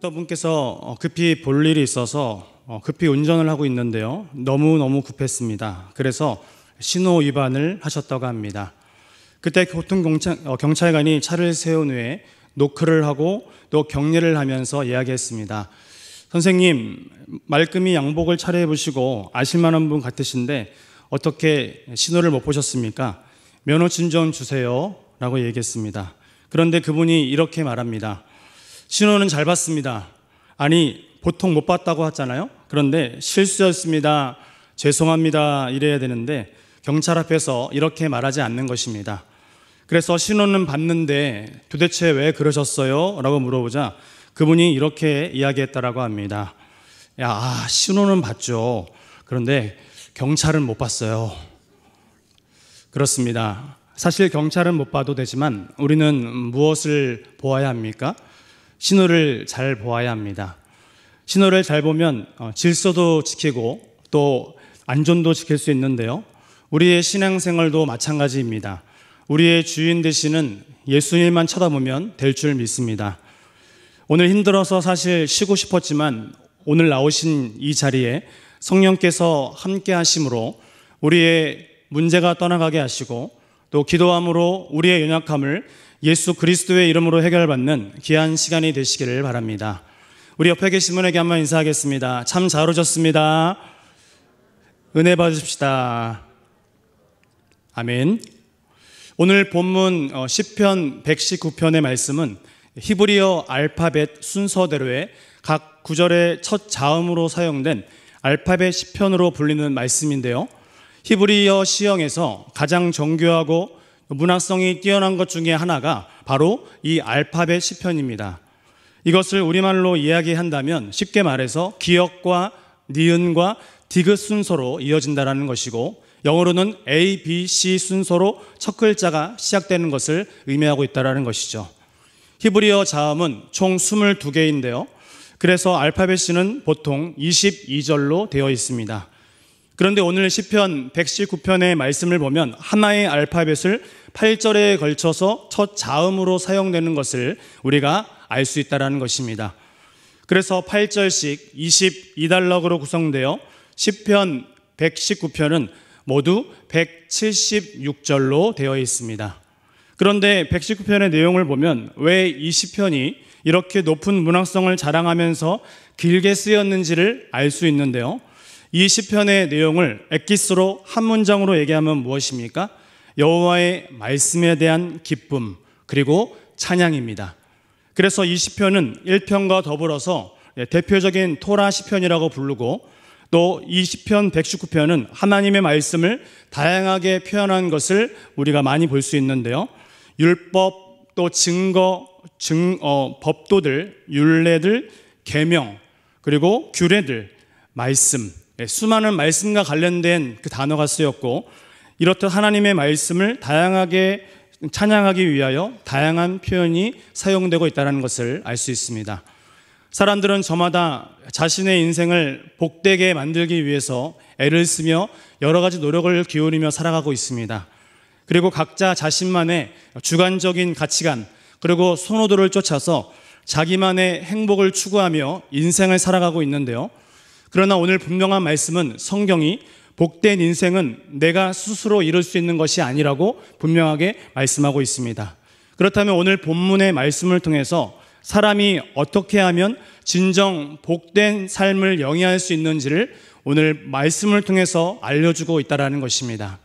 어떤 분께서 어, 급히 볼 일이 있어서 어, 급히 운전을 하고 있는데요. 너무너무 급했습니다. 그래서 신호 위반을 하셨다고 합니다. 그때 교통경찰, 어, 관이 차를 세운 후에 노크를 하고 또격례를 하면서 이야기했습니다. 선생님, 말끔히 양복을 차려입으시고 아실만한 분 같으신데 어떻게 신호를 못 보셨습니까? 면허진좀 주세요. 라고 얘기했습니다. 그런데 그분이 이렇게 말합니다. 신호는 잘 봤습니다. 아니, 보통 못 봤다고 하잖아요. 그런데 실수였습니다. 죄송합니다. 이래야 되는데 경찰 앞에서 이렇게 말하지 않는 것입니다. 그래서 신호는 봤는데 도대체 왜 그러셨어요? 라고 물어보자 그분이 이렇게 이야기했다라고 합니다. 야, 아, 신호는 봤죠. 그런데 경찰은 못 봤어요. 그렇습니다. 사실 경찰은 못 봐도 되지만 우리는 무엇을 보아야 합니까? 신호를 잘 보아야 합니다. 신호를 잘 보면 어, 질서도 지키고 또 안전도 지킬 수 있는데요. 우리의 신앙생활도 마찬가지입니다. 우리의 주인 되시는 예수님만 쳐다보면 될 줄 믿습니다. 오늘 힘들어서 사실 쉬고 싶었지만 오늘 나오신 이 자리에 성령께서 함께 하심으로 우리의 문제가 떠나가게 하시고 또 기도함으로 우리의 연약함을 예수 그리스도의 이름으로 해결받는 귀한 시간이 되시기를 바랍니다. 우리 옆에 계신 분에게 한번 인사하겠습니다. 참 잘 오셨습니다. 은혜 받으십시다. 아멘. 오늘 본문 10편 어, 119편의 말씀은 히브리어 알파벳 순서대로의 각 구절의 첫 자음으로 사용된 알파벳 시편으로 불리는 말씀인데요. 히브리어 시형에서 가장 정교하고 문학성이 뛰어난 것 중에 하나가 바로 이 알파벳 시편입니다. 이것을 우리말로 이야기한다면 쉽게 말해서 기역과 니은과 디귿 순서로 이어진다라는 것이고 영어로는 A, B, C 순서로 첫 글자가 시작되는 것을 의미하고 있다라는 것이죠. 히브리어 자음은 총 22개인데요. 그래서 알파벳 C는 보통 22절로 되어 있습니다. 그런데 오늘 시편 119편의 말씀을 보면 하나의 알파벳을 8절에 걸쳐서 첫 자음으로 사용되는 것을 우리가 알 수 있다는 것입니다. 그래서 8절씩 2 2달러으로 구성되어 10편, 119편은 모두 176절로 되어 있습니다. 그런데 119편의 내용을 보면 왜 20편이 이렇게 높은 문학성을 자랑하면서 길게 쓰였는지를 알 수 있는데요. 20편의 내용을 엑기스로 한 문장으로 얘기하면 무엇입니까? 여호와의 말씀에 대한 기쁨 그리고 찬양입니다. 그래서 이 시편은 1편과 더불어서 예, 대표적인 토라 시편이라고 부르고 또 이 시편 119편은 하나님의 말씀을 다양하게 표현한 것을 우리가 많이 볼 수 있는데요. 율법 또 증거 증 어, 법도들 율례들 계명 그리고 규례들 말씀 예, 수많은 말씀과 관련된 그 단어가 쓰였고 이렇듯 하나님의 말씀을 다양하게 찬양하기 위하여 다양한 표현이 사용되고 있다는 것을 알 수 있습니다. 사람들은 저마다 자신의 인생을 복되게 만들기 위해서 애를 쓰며 여러 가지 노력을 기울이며 살아가고 있습니다. 그리고 각자 자신만의 주관적인 가치관, 그리고 선호도를 쫓아서 자기만의 행복을 추구하며 인생을 살아가고 있는데요. 그러나 오늘 분명한 말씀은 성경이 복된 인생은 내가 스스로 이룰 수 있는 것이 아니라고 분명하게 말씀하고 있습니다. 그렇다면 오늘 본문의 말씀을 통해서 사람이 어떻게 하면 진정 복된 삶을 영위할 수 있는지를 오늘 말씀을 통해서 알려주고 있다라는 것입니다.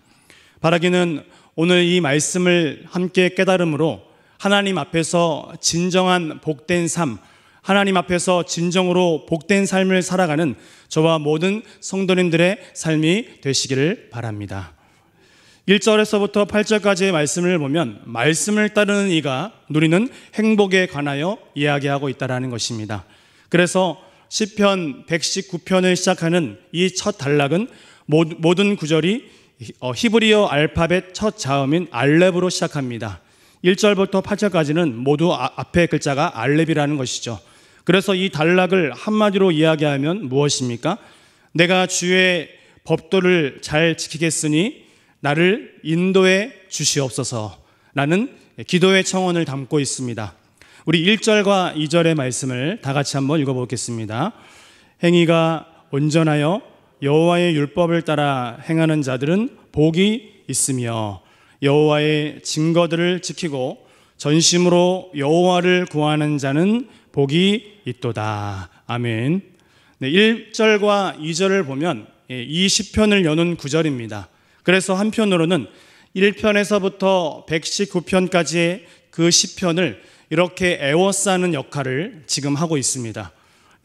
바라기는 오늘 이 말씀을 함께 깨달음으로 하나님 앞에서 진정한 복된 삶, 하나님 앞에서 진정으로 복된 삶을 살아가는 저와 모든 성도님들의 삶이 되시기를 바랍니다. 1절에서부터 8절까지의 말씀을 보면 말씀을 따르는 이가 누리는 행복에 관하여 이야기하고 있다라는 것입니다. 그래서 시편 119편을 시작하는 이 첫 단락은 모든 구절이 어, 히브리어 알파벳 첫 자음인 알렙으로 시작합니다. 1절부터 8절까지는 모두 아, 앞에 글자가 알렙이라는 것이죠. 그래서 이 단락을 한마디로 이야기하면 무엇입니까? 내가 주의 법도를 잘 지키겠으니 나를 인도해 주시옵소서라는 기도의 청원을 담고 있습니다. 우리 1절과 2절의 말씀을 다 같이 한번 읽어보겠습니다. 행위가 온전하여 여호와의 율법을 따라 행하는 자들은 복이 있으며 여호와의 증거들을 지키고 전심으로 여호와를 구하는 자는 복이 있도다. 아멘. 네, 1절과 2절을 보면 예, 이 시편을 여는 구절입니다. 그래서 한편으로는 1편에서부터 119편까지의 그 시편을 이렇게 애워싸는 역할을 지금 하고 있습니다.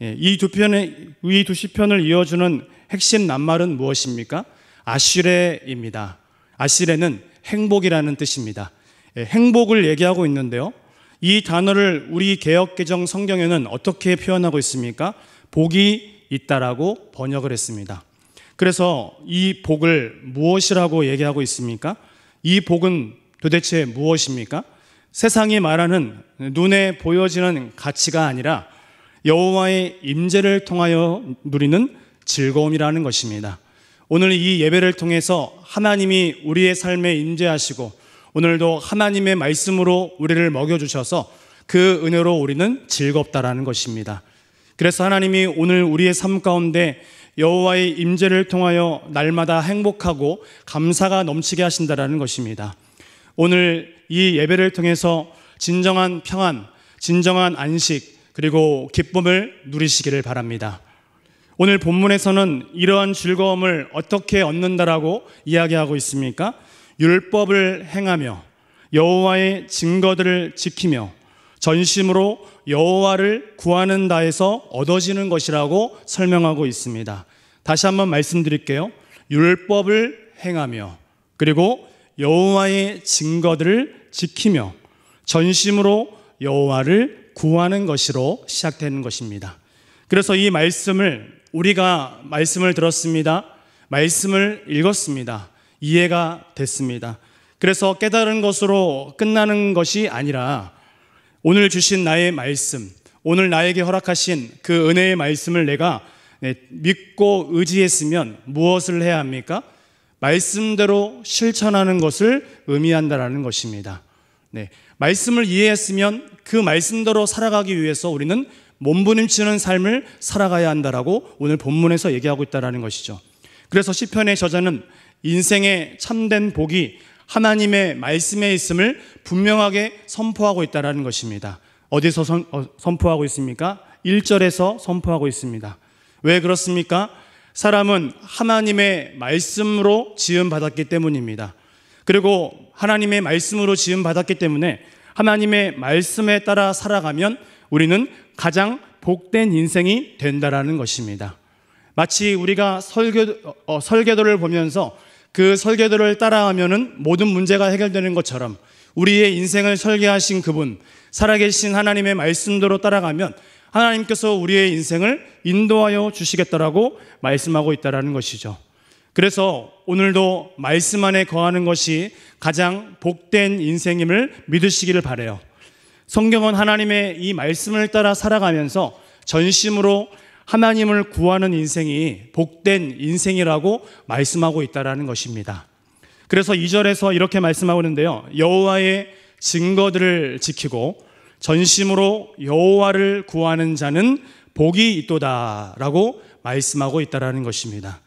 예, 이두 편의 이두 시편을 이어주는 핵심 낱말은 무엇입니까? 아시레입니다. 아시레는 행복이라는 뜻입니다. 예, 행복을 얘기하고 있는데요. 이 단어를 우리 개혁개정 성경에는 어떻게 표현하고 있습니까? 복이 있다라고 번역을 했습니다. 그래서 이 복을 무엇이라고 얘기하고 있습니까? 이 복은 도대체 무엇입니까? 세상이 말하는 눈에 보여지는 가치가 아니라 여호와의 임재를 통하여 누리는 즐거움이라는 것입니다. 오늘 이 예배를 통해서 하나님이 우리의 삶에 임재하시고 오늘도 하나님의 말씀으로 우리를 먹여주셔서 그 은혜로 우리는 즐겁다라는 것입니다. 그래서 하나님이 오늘 우리의 삶 가운데 여호와의 임재를 통하여 날마다 행복하고 감사가 넘치게 하신다라는 것입니다. 오늘 이 예배를 통해서 진정한 평안, 진정한 안식, 그리고 기쁨을 누리시기를 바랍니다. 오늘 본문에서는 이러한 즐거움을 어떻게 얻는다라고 이야기하고 있습니까? 율법을 행하며 여호와의 증거들을 지키며 전심으로 여호와를 구하는 다에서 얻어지는 것이라고 설명하고 있습니다. 다시 한번 말씀드릴게요. 율법을 행하며 그리고 여호와의 증거들을 지키며 전심으로 여호와를 구하는 것으로 시작되는 것입니다. 그래서 이 말씀을 우리가 말씀을 들었습니다. 말씀을 읽었습니다. 이해가 됐습니다. 그래서 깨달은 것으로 끝나는 것이 아니라 오늘 주신 나의 말씀, 오늘 나에게 허락하신 그 은혜의 말씀을 내가 네, 믿고 의지했으면 무엇을 해야 합니까? 말씀대로 실천하는 것을 의미한다라는 것입니다. 네. 말씀을 이해했으면 그 말씀대로 살아가기 위해서 우리는 몸부림치는 삶을 살아가야 한다라고 오늘 본문에서 얘기하고 있다라는 것이죠. 그래서 시편의 저자는 인생의 참된 복이 하나님의 말씀에 있음을 분명하게 선포하고 있다는 것입니다. 어디서 선, 어, 선포하고 있습니까? 1절에서 선포하고 있습니다. 왜 그렇습니까? 사람은 하나님의 말씀으로 지음 받았기 때문입니다. 그리고 하나님의 말씀으로 지음 받았기 때문에 하나님의 말씀에 따라 살아가면 우리는 가장 복된 인생이 된다라는 것입니다. 마치 우리가 설교 어, 설교도를 보면서 그 설계도를 따라하면 모든 문제가 해결되는 것처럼 우리의 인생을 설계하신 그분, 살아계신 하나님의 말씀대로 따라가면 하나님께서 우리의 인생을 인도하여 주시겠다라고 말씀하고 있다는 것이죠. 그래서 오늘도 말씀 안에 거하는 것이 가장 복된 인생임을 믿으시기를 바래요. 성경은 하나님의 이 말씀을 따라 살아가면서 전심으로 하나님을 구하는 인생이 복된 인생이라고 말씀하고 있다라는 것입니다. 그래서 2절에서 이렇게 말씀하고 있는데요. 여호와의 증거들을 지키고 전심으로 여호와를 구하는 자는 복이 있도다라고 말씀하고 있다라는 것입니다.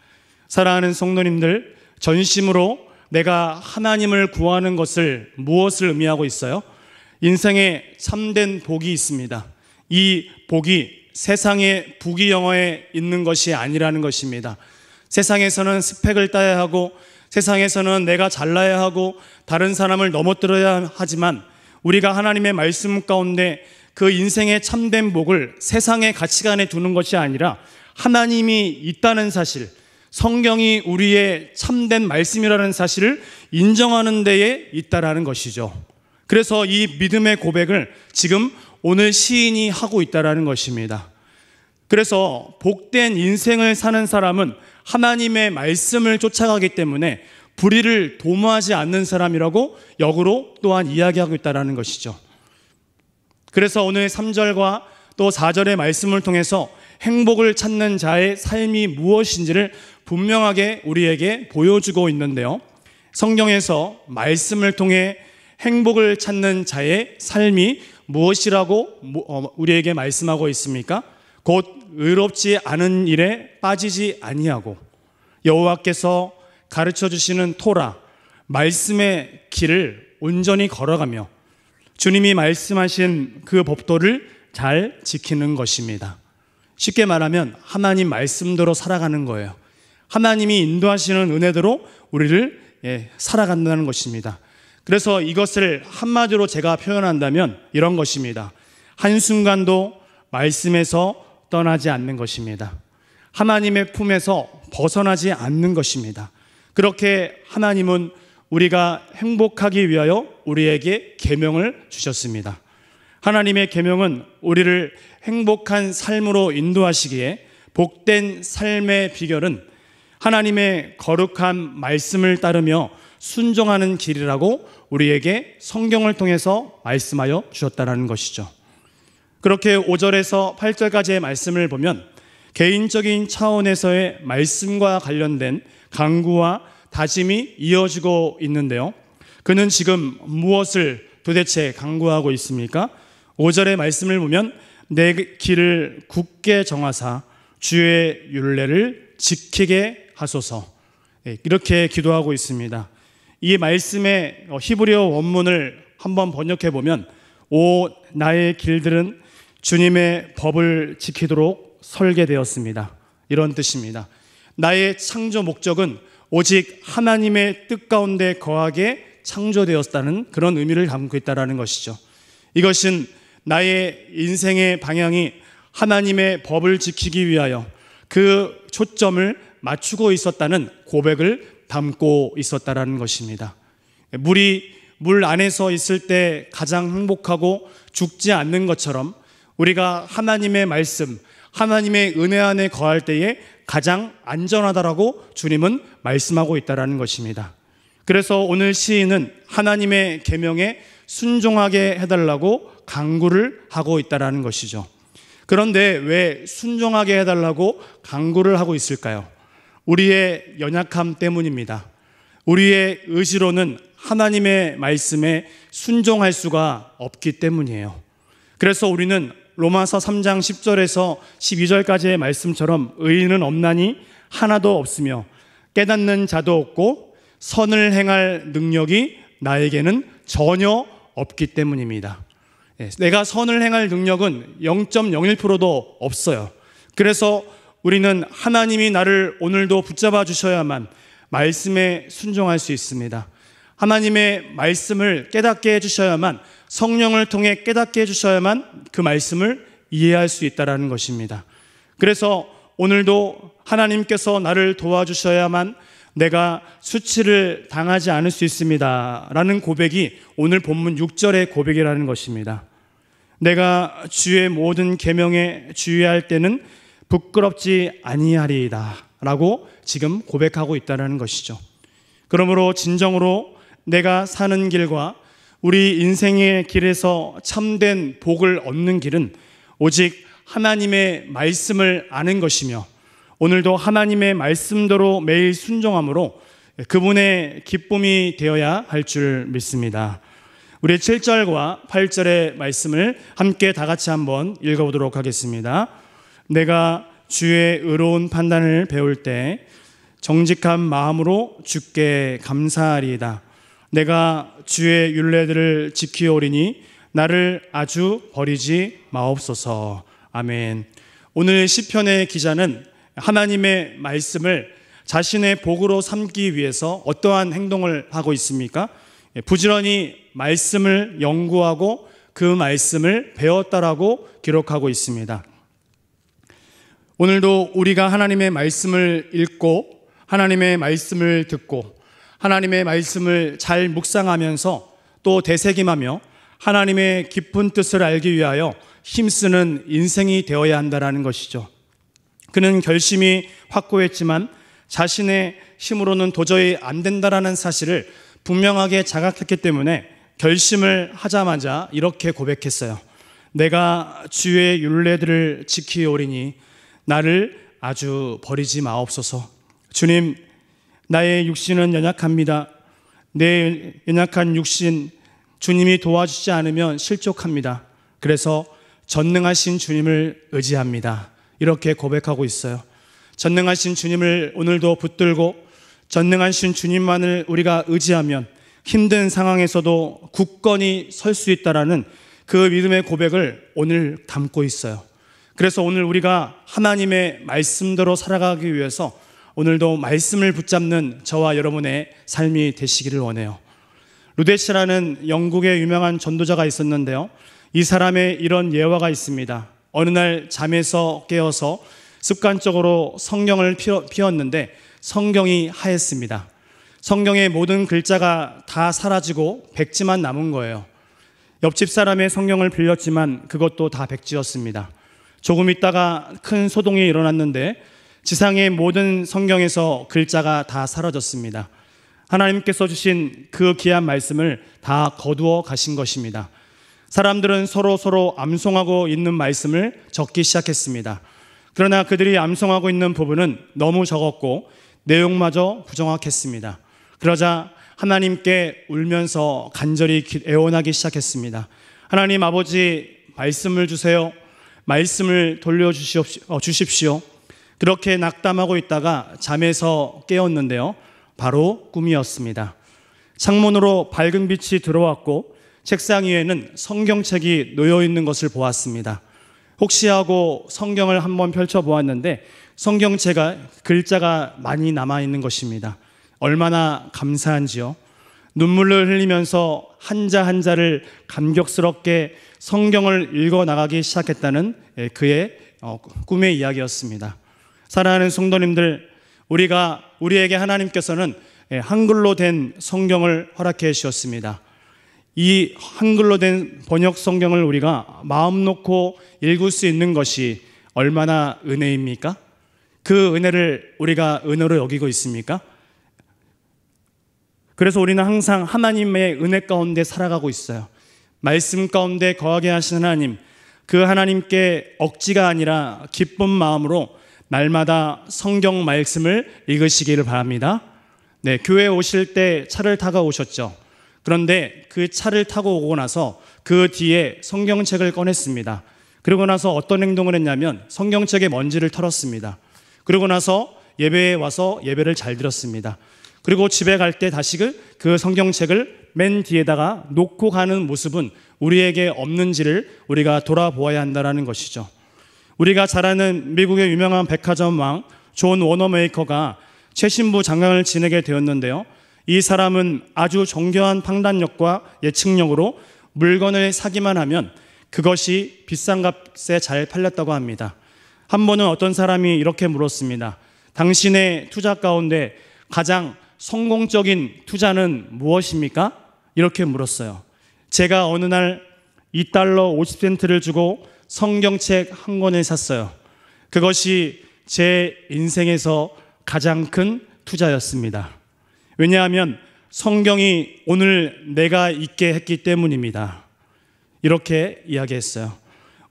사랑하는 성도님들, 전심으로 내가 하나님을 구하는 것을 무엇을 의미하고 있어요? 인생에 참된 복이 있습니다. 이 복이 세상의 부귀영화에 있는 것이 아니라는 것입니다. 세상에서는 스펙을 따야 하고 세상에서는 내가 잘나야 하고 다른 사람을 넘어뜨려야 하지만 우리가 하나님의 말씀 가운데 그 인생의 참된 복을 세상의 가치관에 두는 것이 아니라 하나님이 있다는 사실, 성경이 우리의 참된 말씀이라는 사실을 인정하는 데에 있다라는 것이죠. 그래서 이 믿음의 고백을 지금 오늘 시인이 하고 있다라는 것입니다. 그래서 복된 인생을 사는 사람은 하나님의 말씀을 쫓아가기 때문에 불의를 도모하지 않는 사람이라고 역으로 또한 이야기하고 있다라는 것이죠. 그래서 오늘 3절과 또 4절의 말씀을 통해서 행복을 찾는 자의 삶이 무엇인지를 분명하게 우리에게 보여주고 있는데요. 성경에서 말씀을 통해 행복을 찾는 자의 삶이 무엇이라고 어, 우리에게 말씀하고 있습니까? 곧 의롭지 않은 일에 빠지지 아니하고 여호와께서 가르쳐 주시는 토라 말씀의 길을 온전히 걸어가며 주님이 말씀하신 그 법도를 잘 지키는 것입니다. 쉽게 말하면 하나님 말씀대로 살아가는 거예요. 하나님이 인도하시는 은혜대로 우리를 예, 살아간다는 것입니다. 그래서 이것을 한마디로 제가 표현한다면 이런 것입니다. 한순간도 말씀에서 떠나지 않는 것입니다. 하나님의 품에서 벗어나지 않는 것입니다. 그렇게 하나님은 우리가 행복하기 위하여 우리에게 계명을 주셨습니다. 하나님의 계명은 우리를 행복한 삶으로 인도하시기에 복된 삶의 비결은 하나님의 거룩한 말씀을 따르며 순종하는 길이라고 우리에게 성경을 통해서 말씀하여 주셨다라는 것이죠. 그렇게 5절에서 8절까지의 말씀을 보면 개인적인 차원에서의 말씀과 관련된 강구와 다짐이 이어지고 있는데요. 그는 지금 무엇을 도대체 강구하고 있습니까? 5절의 말씀을 보면 내 길을 굳게 정하사 주의 윤례를 지키게 하소서 예, 이렇게 기도하고 있습니다. 이 말씀의 어, 히브리어 원문을 한번 번역해 보면 오 나의 길들은 주님의 법을 지키도록 설계되었습니다. 이런 뜻입니다. 나의 창조 목적은 오직 하나님의 뜻 가운데 거하게 창조되었다는 그런 의미를 담고 있다라는 것이죠. 이것은 나의 인생의 방향이 하나님의 법을 지키기 위하여 그 초점을 맞추고 있었다는 고백을 담고 있었다라는 것입니다. 물이 물 안에서 있을 때 가장 행복하고 죽지 않는 것처럼 우리가 하나님의 말씀, 하나님의 은혜 안에 거할 때에 가장 안전하다라고 주님은 말씀하고 있다라는 것입니다. 그래서 오늘 시인은 하나님의 계명에 순종하게 해달라고 강구를 하고 있다라는 것이죠. 그런데 왜 순종하게 해달라고 강구를 하고 있을까요? 우리의 연약함 때문입니다. 우리의 의지로는 하나님의 말씀에 순종할 수가 없기 때문이에요. 그래서 우리는 로마서 3장 10절에서 12절까지의 말씀처럼 의인은 없나니 하나도 없으며 깨닫는 자도 없고 선을 행할 능력이 나에게는 전혀 없기 때문입니다. 예, 내가 선을 행할 능력은 0.01%도 없어요. 그래서 우리는 하나님이 나를 오늘도 붙잡아 주셔야만 말씀에 순종할 수 있습니다. 하나님의 말씀을 깨닫게 해주셔야만 성령을 통해 깨닫게 해주셔야만 그 말씀을 이해할 수 있다라는 것입니다. 그래서 오늘도 하나님께서 나를 도와주셔야만 내가 수치를 당하지 않을 수 있습니다. 라는 고백이 오늘 본문 6절의 고백이라는 것입니다. 내가 주의 모든 계명에 주의할 때는 부끄럽지 아니하리이다라고 지금 고백하고 있다는 것이죠. 그러므로 진정으로 내가 사는 길과 우리 인생의 길에서 참된 복을 얻는 길은 오직 하나님의 말씀을 아는 것이며 오늘도 하나님의 말씀대로 매일 순종함으로 그분의 기쁨이 되어야 할 줄 믿습니다. 우리 7절과 8절의 말씀을 함께 다 같이 한번 읽어보도록 하겠습니다. 내가 주의 의로운 판단을 배울 때 정직한 마음으로 주께 감사하리이다. 내가 주의 윤례들을 지키오리니 나를 아주 버리지 마옵소서. 아멘. 오늘 시편의 기자는 하나님의 말씀을 자신의 복으로 삼기 위해서 어떠한 행동을 하고 있습니까? 예, 부지런히 말씀을 연구하고 그 말씀을 배웠다라고 기록하고 있습니다. 오늘도 우리가 하나님의 말씀을 읽고 하나님의 말씀을 듣고 하나님의 말씀을 잘 묵상하면서 또 되새김하며 하나님의 깊은 뜻을 알기 위하여 힘쓰는 인생이 되어야 한다라는 것이죠. 그는 결심이 확고했지만 자신의 힘으로는 도저히 안 된다라는 사실을 분명하게 자각했기 때문에 결심을 하자마자 이렇게 고백했어요. 내가 주의 윤례들을 지키오리니 나를 아주 버리지 마옵소서. 주님, 나의 육신은 연약합니다. 내 연약한 육신, 주님이 도와주지 않으면 실족합니다. 그래서 전능하신 주님을 의지합니다. 이렇게 고백하고 있어요. 전능하신 주님을 오늘도 붙들고 전능하신 주님만을 우리가 의지하면 힘든 상황에서도 굳건히 설 수 있다라는 그 믿음의 고백을 오늘 담고 있어요. 그래서 오늘 우리가 하나님의 말씀대로 살아가기 위해서 오늘도 말씀을 붙잡는 저와 여러분의 삶이 되시기를 원해요. 루데시라는 영국의 유명한 전도자가 있었는데요. 이 사람의 이런 예화가 있습니다. 어느 날 잠에서 깨어서 습관적으로 성경을 피웠는데 성경이 하였습니다. 성경의 모든 글자가 다 사라지고 백지만 남은 거예요. 옆집 사람의 성경을 빌렸지만 그것도 다 백지였습니다. 조금 있다가 큰 소동이 일어났는데 지상의 모든 성경에서 글자가 다 사라졌습니다. 하나님께서 주신 그 귀한 말씀을 다 거두어 가신 것입니다. 사람들은 서로 서로 암송하고 있는 말씀을 적기 시작했습니다. 그러나 그들이 암송하고 있는 부분은 너무 적었고 내용마저 부정확했습니다. 그러자 하나님께 울면서 간절히 애원하기 시작했습니다. 하나님 아버지 말씀을 주세요. 말씀을 돌려주십시오. 어, 그렇게 낙담하고 있다가 잠에서 깨었는데요. 바로 꿈이었습니다. 창문으로 밝은 빛이 들어왔고 책상 위에는 성경책이 놓여 있는 것을 보았습니다. 혹시 하고 성경을 한번 펼쳐 보았는데 성경책가 글자가 많이 남아 있는 것입니다. 얼마나 감사한지요. 눈물을 흘리면서 한자 한자를 감격스럽게 성경을 읽어 나가기 시작했다는 예, 그의 어, 꿈의 이야기였습니다. 사랑하는 성도님들, 우리가 우리에게 하나님께서는 예, 한글로 된 성경을 허락해 주셨습니다. 이 한글로 된 번역 성경을 우리가 마음 놓고 읽을 수 있는 것이 얼마나 은혜입니까? 그 은혜를 우리가 은혜로 여기고 있습니까? 그래서 우리는 항상 하나님의 은혜 가운데 살아가고 있어요. 말씀 가운데 거하게 하신 하나님, 그 하나님께 억지가 아니라 기쁜 마음으로 날마다 성경 말씀을 읽으시기를 바랍니다. 네, 교회 오실 때 차를 타가 오셨죠. 그런데 그 차를 타고 오고 나서 그 뒤에 성경책을 꺼냈습니다. 그리고 나서 어떤 행동을 했냐면 성경책에 먼지를 털었습니다. 그리고 나서 예배에 와서 예배를 잘 드렸습니다. 그리고 집에 갈 때 다시 그 성경책을 맨 뒤에다가 놓고 가는 모습은 우리에게 없는지를 우리가 돌아보아야 한다는 것이죠. 우리가 잘 아는 미국의 유명한 백화점 왕 존 워너메이커가 최신부 장관을 지내게 되었는데요. 이 사람은 아주 정교한 판단력과 예측력으로 물건을 사기만 하면 그것이 비싼 값에 잘 팔렸다고 합니다. 한 번은 어떤 사람이 이렇게 물었습니다. 당신의 투자 가운데 가장 성공적인 투자는 무엇입니까? 이렇게 물었어요. 제가 어느 날 2달러 50센트를 주고 성경책 한 권을 샀어요. 그것이 제 인생에서 가장 큰 투자였습니다. 왜냐하면 성경이 오늘 내가 있게 했기 때문입니다. 이렇게 이야기했어요.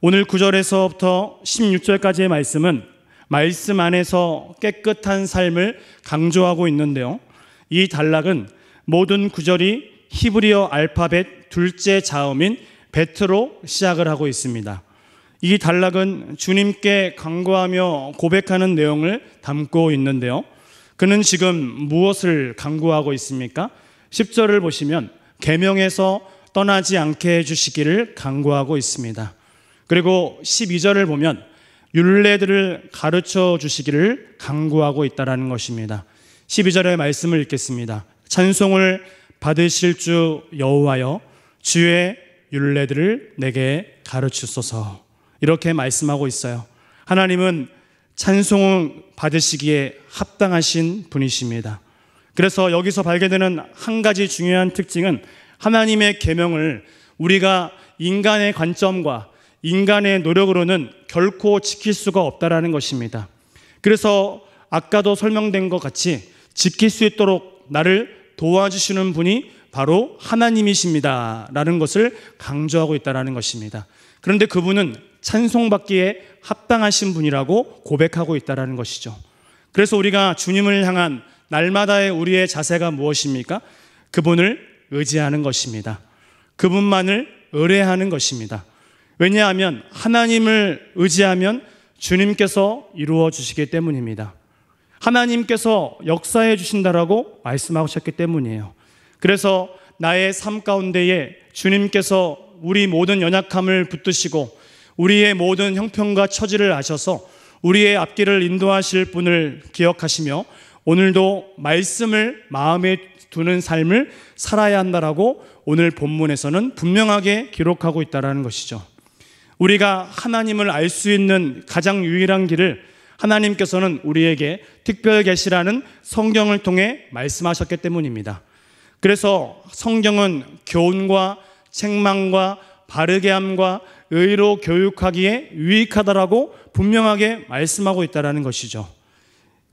오늘 9절에서부터 16절까지의 말씀은 말씀 안에서 깨끗한 삶을 강조하고 있는데요. 이 단락은 모든 구절이 히브리어 알파벳 둘째 자음인 베트로 시작을 하고 있습니다. 이 단락은 주님께 강구하며 고백하는 내용을 담고 있는데요. 그는 지금 무엇을 강구하고 있습니까? 10절을 보시면 계명에서 떠나지 않게 해 주시기를 강구하고 있습니다. 그리고 12절을 보면 율례들을 가르쳐 주시기를 강구하고 있다라는 것입니다. 12절의 말씀을 읽겠습니다. 찬송을 받으실 주 여호와여 주의 윤례들을 내게 가르치소서 이렇게 말씀하고 있어요. 하나님은 찬송을 받으시기에 합당하신 분이십니다. 그래서 여기서 발견되는 한 가지 중요한 특징은 하나님의 계명을 우리가 인간의 관점과 인간의 노력으로는 결코 지킬 수가 없다라는 것입니다. 그래서 아까도 설명된 것 같이 지킬 수 있도록 나를 도와주시는 분이 바로 하나님이십니다라는 것을 강조하고 있다는 것입니다. 그런데 그분은 찬송받기에 합당하신 분이라고 고백하고 있다는 것이죠. 그래서 우리가 주님을 향한 날마다의 우리의 자세가 무엇입니까? 그분을 의지하는 것입니다. 그분만을 의뢰하는 것입니다. 왜냐하면 하나님을 의지하면 주님께서 이루어 주시기 때문입니다. 하나님께서 역사해 주신다라고 말씀하셨기 때문이에요. 그래서 나의 삶 가운데에 주님께서 우리 모든 연약함을 붙드시고 우리의 모든 형편과 처지를 아셔서 우리의 앞길을 인도하실 분을 기억하시며 오늘도 말씀을 마음에 두는 삶을 살아야 한다라고 오늘 본문에서는 분명하게 기록하고 있다라는 것이죠. 우리가 하나님을 알 수 있는 가장 유일한 길을 하나님께서는 우리에게 특별 계시라는 성경을 통해 말씀하셨기 때문입니다. 그래서 성경은 교훈과 책망과 바르게함과 의로 교육하기에 유익하다라고 분명하게 말씀하고 있다라는 것이죠.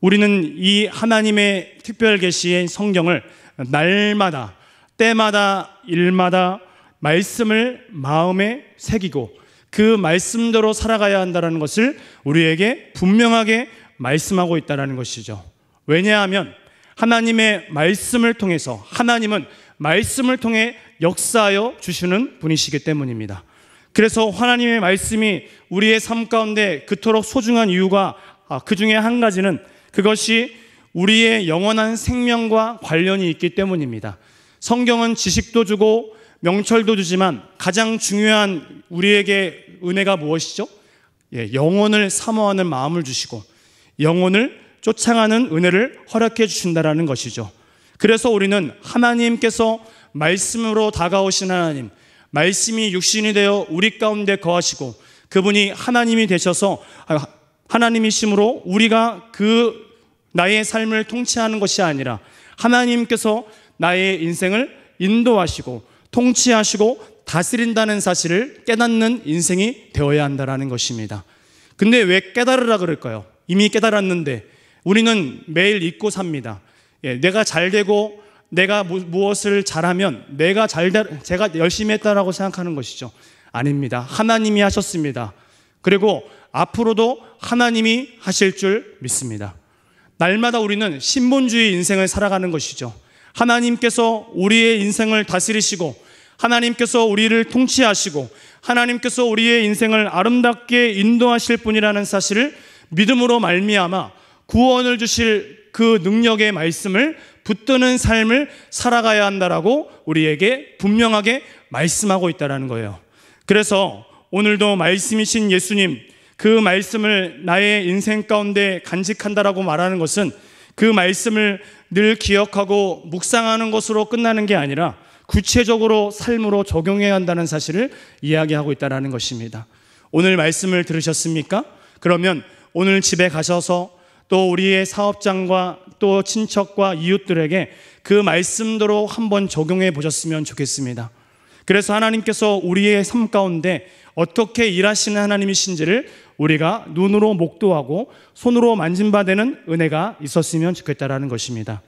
우리는 이 하나님의 특별 계시인 성경을 날마다 때마다 일마다 말씀을 마음에 새기고 그 말씀대로 살아가야 한다는 것을 우리에게 분명하게 말씀하고 있다는 것이죠. 왜냐하면 하나님의 말씀을 통해서 하나님은 말씀을 통해 역사하여 주시는 분이시기 때문입니다. 그래서 하나님의 말씀이 우리의 삶 가운데 그토록 소중한 이유가 아, 그 중에 한 가지는 그것이 우리의 영원한 생명과 관련이 있기 때문입니다. 성경은 지식도 주고 명철도 주지만 가장 중요한 우리에게 은혜가 무엇이죠? 예, 영혼을 사모하는 마음을 주시고 영혼을 쫓아가는 은혜를 허락해 주신다라는 것이죠. 그래서 우리는 하나님께서 말씀으로 다가오신 하나님, 말씀이 육신이 되어 우리 가운데 거하시고 그분이 하나님이 되셔서 아, 하나님이심으로 우리가 그 나의 삶을 통치하는 것이 아니라 하나님께서 나의 인생을 인도하시고 통치하시고 다스린다는 사실을 깨닫는 인생이 되어야 한다라는 것입니다. 근데 왜 깨달으라 그럴까요? 이미 깨달았는데 우리는 매일 잊고 삽니다. 예, 내가 잘 되고 내가 무, 엇을 잘하면 내가 잘 제가 열심히 했다라고 생각하는 것이죠. 아닙니다. 하나님이 하셨습니다. 그리고 앞으로도 하나님이 하실 줄 믿습니다. 날마다 우리는 신본주의 인생을 살아가는 것이죠. 하나님께서 우리의 인생을 다스리시고 하나님께서 우리를 통치하시고 하나님께서 우리의 인생을 아름답게 인도하실 분이라는 사실을 믿음으로 말미암아 구원을 주실 그 능력의 말씀을 붙드는 삶을 살아가야 한다라고 우리에게 분명하게 말씀하고 있다라는 거예요. 그래서 오늘도 말씀이신 예수님 그 말씀을 나의 인생 가운데 간직한다라고 말하는 것은 그 말씀을 늘 기억하고 묵상하는 것으로 끝나는 게 아니라 구체적으로 삶으로 적용해야 한다는 사실을 이야기하고 있다는 것입니다. 오늘 말씀을 들으셨습니까? 그러면 오늘 집에 가셔서 또 우리의 사업장과 또 친척과 이웃들에게 그 말씀대로 한번 적용해 보셨으면 좋겠습니다. 그래서 하나님께서 우리의 삶 가운데 어떻게 일하시는 하나님이신지를 우리가 눈으로 목도하고 손으로 만진 바 되는 은혜가 있었으면 좋겠다라는 것입니다.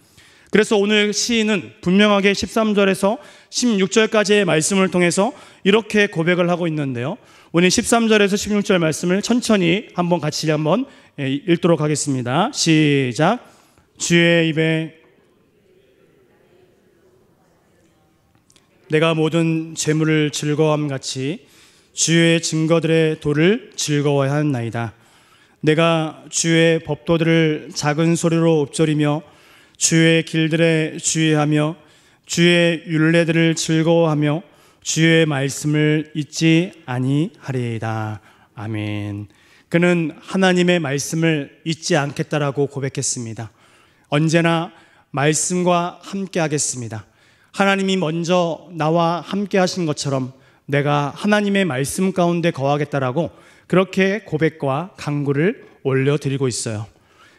그래서 오늘 시인은 분명하게 13절에서 16절까지의 말씀을 통해서 이렇게 고백을 하고 있는데요. 오늘 13절에서 16절 말씀을 천천히 한번 같이 한번 예, 읽도록 하겠습니다. 시작. 주의 입에 내가 모든 재물을 즐거함 같이 주의 증거들의 도를 즐거워하였나이다. 내가 주의 법도들을 작은 소리로 읊조리며 주의 길들에 주의하며 주의 율례들을 즐거워하며 주의 말씀을 잊지 아니하리이다. 아멘. 그는 하나님의 말씀을 잊지 않겠다라고 고백했습니다. 언제나 말씀과 함께 하겠습니다. 하나님이 먼저 나와 함께 하신 것처럼 내가 하나님의 말씀 가운데 거하겠다라고 그렇게 고백과 강구를 올려드리고 있어요.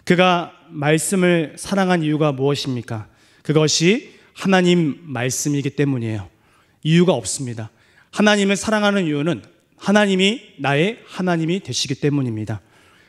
그가 말씀을 사랑한 이유가 무엇입니까? 그것이 하나님 말씀이기 때문이에요. 이유가 없습니다. 하나님을 사랑하는 이유는 하나님이 나의 하나님이 되시기 때문입니다.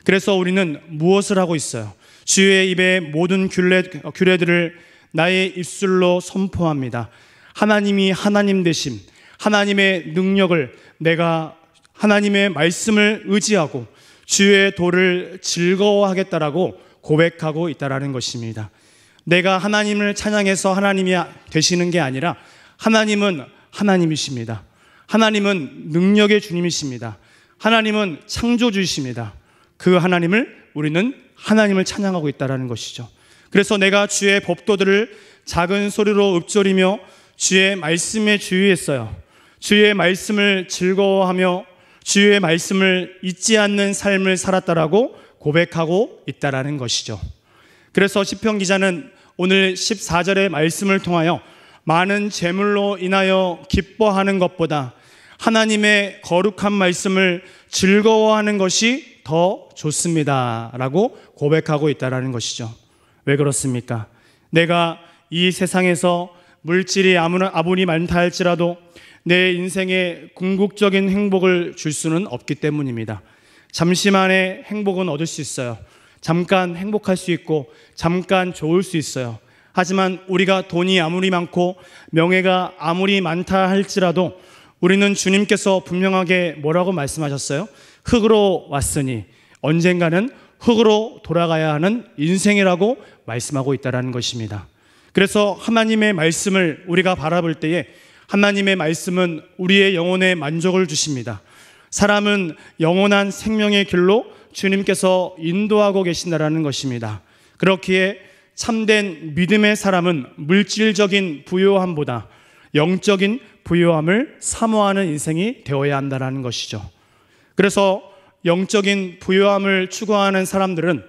그래서 우리는 무엇을 하고 있어요? 주의 입의 모든 규례, 규례들을 어, 나의 입술로 선포합니다. 하나님이 하나님 되심, 하나님의 능력을 내가 하나님의 말씀을 의지하고 주의 도를 즐거워하겠다라고 고백하고 있다라는 것입니다. 내가 하나님을 찬양해서 하나님이 되시는 게 아니라 하나님은 하나님이십니다. 하나님은 능력의 주님이십니다. 하나님은 창조주이십니다. 그 하나님을 우리는 하나님을 찬양하고 있다라는 것이죠. 그래서 내가 주의 법도들을 작은 소리로 읊조리며 주의 말씀에 주의했어요. 주의 말씀을 즐거워하며 주의 말씀을 잊지 않는 삶을 살았다라고 고백하고 있다라는 것이죠. 그래서 시편 기자는 오늘 14절의 말씀을 통하여 많은 재물로 인하여 기뻐하는 것보다 하나님의 거룩한 말씀을 즐거워하는 것이 더 좋습니다라고 고백하고 있다라는 것이죠. 왜 그렇습니까? 내가 이 세상에서 물질이 아무리 많다 할지라도 내 인생에 궁극적인 행복을 줄 수는 없기 때문입니다. 잠시만의 행복은 얻을 수 있어요. 잠깐 행복할 수 있고, 잠깐 좋을 수 있어요. 하지만 우리가 돈이 아무리 많고, 명예가 아무리 많다 할지라도, 우리는 주님께서 분명하게 뭐라고 말씀하셨어요? 흙으로 왔으니 언젠가는 흙으로 돌아가야 하는 인생이라고 말씀하고 있다라는 것입니다. 그래서 하나님의 말씀을 우리가 바라볼 때에 하나님의 말씀은 우리의 영혼에 만족을 주십니다. 사람은 영원한 생명의 길로 주님께서 인도하고 계신다라는 것입니다. 그렇기에 참된 믿음의 사람은 물질적인 부요함보다 영적인 부요함을 사모하는 인생이 되어야 한다라는 것이죠. 그래서 영적인 부요함을 추구하는 사람들은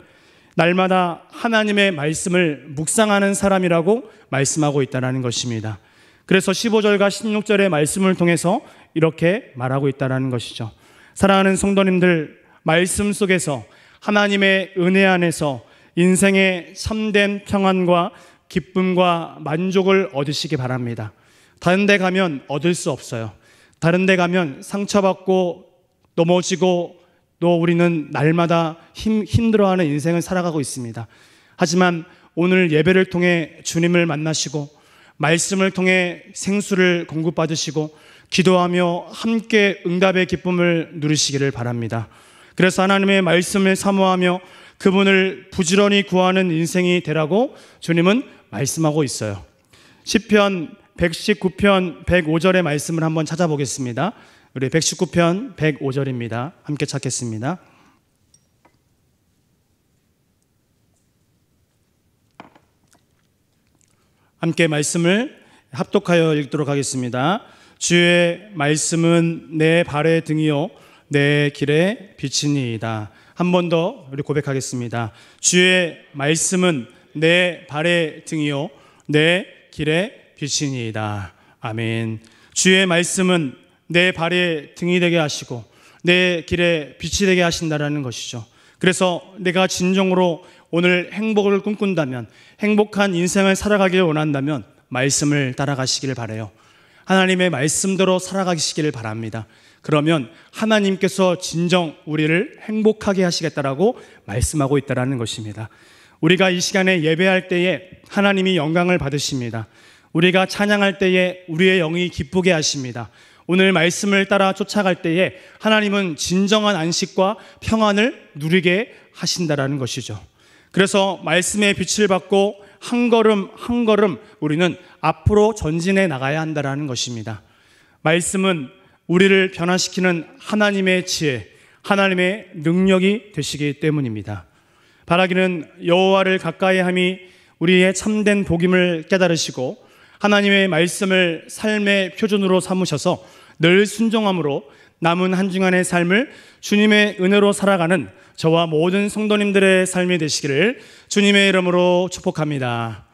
날마다 하나님의 말씀을 묵상하는 사람이라고 말씀하고 있다는 것입니다. 그래서 15절과 16절의 말씀을 통해서 이렇게 말하고 있다는 것이죠. 사랑하는 성도님들, 말씀 속에서 하나님의 은혜 안에서 인생의 참된 평안과 기쁨과 만족을 얻으시기 바랍니다. 다른 데 가면 얻을 수 없어요. 다른 데 가면 상처받고 넘어지고 또 우리는 날마다 힘, 힘들어하는 인생을 살아가고 있습니다. 하지만 오늘 예배를 통해 주님을 만나시고 말씀을 통해 생수를 공급받으시고 기도하며 함께 응답의 기쁨을 누리시기를 바랍니다. 그래서 하나님의 말씀을 사모하며 그분을 부지런히 구하는 인생이 되라고 주님은 말씀하고 있어요. 10편 119편 105절의 말씀을 한번 찾아보겠습니다. 우리 119편 105절입니다. 함께 찾겠습니다. 함께 말씀을 합독하여 읽도록 하겠습니다. 주의 말씀은 내 발의 등이요 내 길의 빛이니이다. 한 번 더 우리 고백하겠습니다. 주의 말씀은 내 발의 등이요 내 길의 빛이니이다. 아멘. 주의 말씀은 내 발의 등이 되게 하시고 내 길에 빛이 되게 하신다라는 것이죠. 그래서 내가 진정으로 오늘 행복을 꿈꾼다면 행복한 인생을 살아가길 원한다면 말씀을 따라가시길 바래요. 하나님의 말씀대로 살아가시기를 바랍니다. 그러면 하나님께서 진정 우리를 행복하게 하시겠다라고 말씀하고 있다라는 것입니다. 우리가 이 시간에 예배할 때에 하나님이 영광을 받으십니다. 우리가 찬양할 때에 우리의 영이 기쁘게 하십니다. 오늘 말씀을 따라 쫓아갈 때에 하나님은 진정한 안식과 평안을 누리게 하신다라는 것이죠. 그래서 말씀의 빛을 받고 한 걸음 한 걸음 우리는 앞으로 전진해 나가야 한다라는 것입니다. 말씀은 우리를 변화시키는 하나님의 지혜, 하나님의 능력이 되시기 때문입니다. 바라기는 여호와를 가까이함이 우리의 참된 복임을 깨달으시고 하나님의 말씀을 삶의 표준으로 삼으셔서 늘 순종함으로 남은 한중간의 삶을 주님의 은혜로 살아가는 저와 모든 성도님들의 삶이 되시기를 주님의 이름으로 축복합니다.